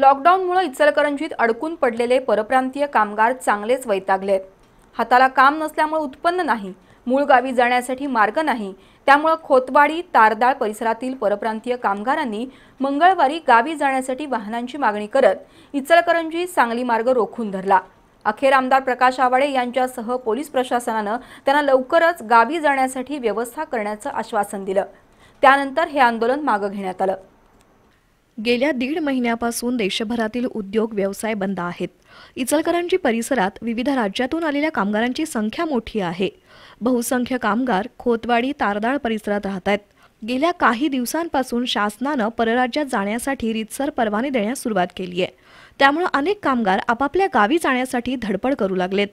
लॉकडाऊनमुळे इचलकरंजीत अडकून पडलेले परप्रांतीय कामगार चांगलेच वैतागलेत हाताला काम नसल्यामुळे उत्पन्न नाही मूळ गावी जाण्यासाठी मार्ग नाही त्यामुळं खोतवाडी तारदाळ परिसरातील परप्रांतीय कामगारांनी मंगळवारी गावी जाण्यासाठी वाहनांची मागणी करत इचलकरंजी सांगली मार्ग रोखून धरला अखेर आमदार प्रकाश आवाडे यांच्यासह पोलीस प्रशासनानं त्यांना लवकरच गावी जाण्यासाठी व्यवस्था करण्याचं आश्वासन दिलं त्यानंतर हे आंदोलन मागं घेण्यात आलं गेल्या दीड महिन्यापासून देशभरातील उद्योग व्यवसाय बंद आहेत इचलकरांची परिसरात विविध राज्यातून आलेल्या कामगारांची संख्या मोठी आहे बहुसंख्य कामगार खोतवाडी तारदाळ परिसरात राहत आहेत गेल्या काही दिवसांपासून शासनानं परराज्यात जाण्यासाठी रितसर परवाने देण्यास सुरुवात केली आहे त्यामुळे अनेक कामगार आपापल्या गावी जाण्यासाठी धडपड करू लागलेत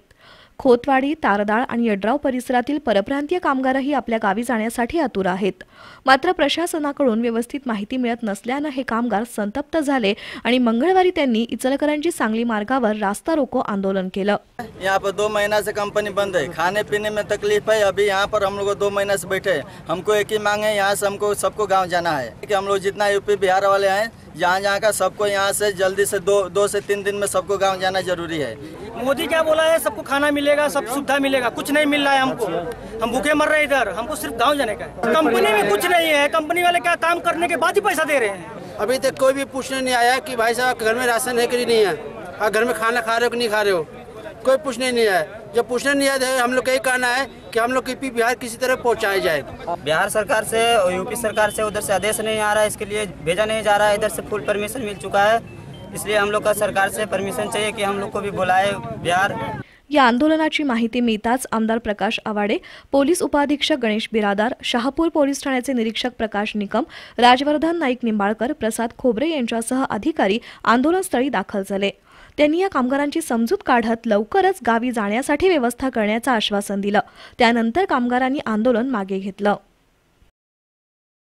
खोतवाडी तारदाळ आणि यड्राव परिसरातील परप्रांतीय कामगारही आपल्या गावी जाण्यासाठी आतुर आहेत मात्र प्रशासनाकडून व्यवस्थित माहिती मिळत नसल्यानं हे कामगार संतप्त झाले आणि मंगळवारी त्यांनी इचलकरंजी सांगली मार्गावर रास्ता रोको आंदोलन केलं यहाँ पर दो महीना से कंपनी बंद है खाने पीने में तकलीफ है अभी यहाँ पर हम लोग दो महीना से बैठे हमको एक ही मांग है यहाँ से हमको सबको गाव जाना है कि हम लोग जितना यूपी बिहार वाले हैं जहाँ जहाँ का सबको यहाँ से जल्दी से दो दो से तीन दिन में सबको गाँव जाना जरूरी है मोदी क्या बोला है सबको खाना मिलेगा सब सुविधा मिलेगा कुछ नहीं मिल रहा है हमको हम भूखे मर रहे इधर हमको सिर्फ गाँव जाने का कंपनी में कुछ नहीं है कंपनी वाले क्या काम करने के बाद ही पैसा दे रहे हैं अभी तक कोई भी पूछने नहीं आया की भाई साहब घर में राशन है कि नहीं है घर में खाना खा रहे हो कि नहीं खा रहे हो कोई पूछने नहीं है जब पूछने नहीं आया हम लोग का यही कहना है कि हम लोग पी बिहार किसी तरह पहुंचाया जाए बिहार सरकार से और यूपी सरकार से उधर से आदेश नहीं आ रहा है इसके लिए भेजा नहीं जा रहा है इधर से फुल परमिशन मिल चुका है इसलिए हम लोग का सरकार से परमिशन चाहिए कि हम लोग को भी बुलाए बिहार या आंदोलनाची माहिती मिळताच आमदार प्रकाश आवाडे पोलीस उपाधीक्षक गणेश बिरादार शहापूर पोलीस ठाण्याचे निरीक्षक प्रकाश निकम राजवर्धन नाईक निंबाळकर प्रसाद खोबरे यांच्यासह अधिकारी आंदोलनस्थळी दाखल झाले त्यांनी या कामगारांची समजूत काढत लवकरच गावी जाण्यासाठी व्यवस्था करण्याचं आश्वासन दिलं त्यानंतर कामगारांनी आंदोलन मागे घेतलं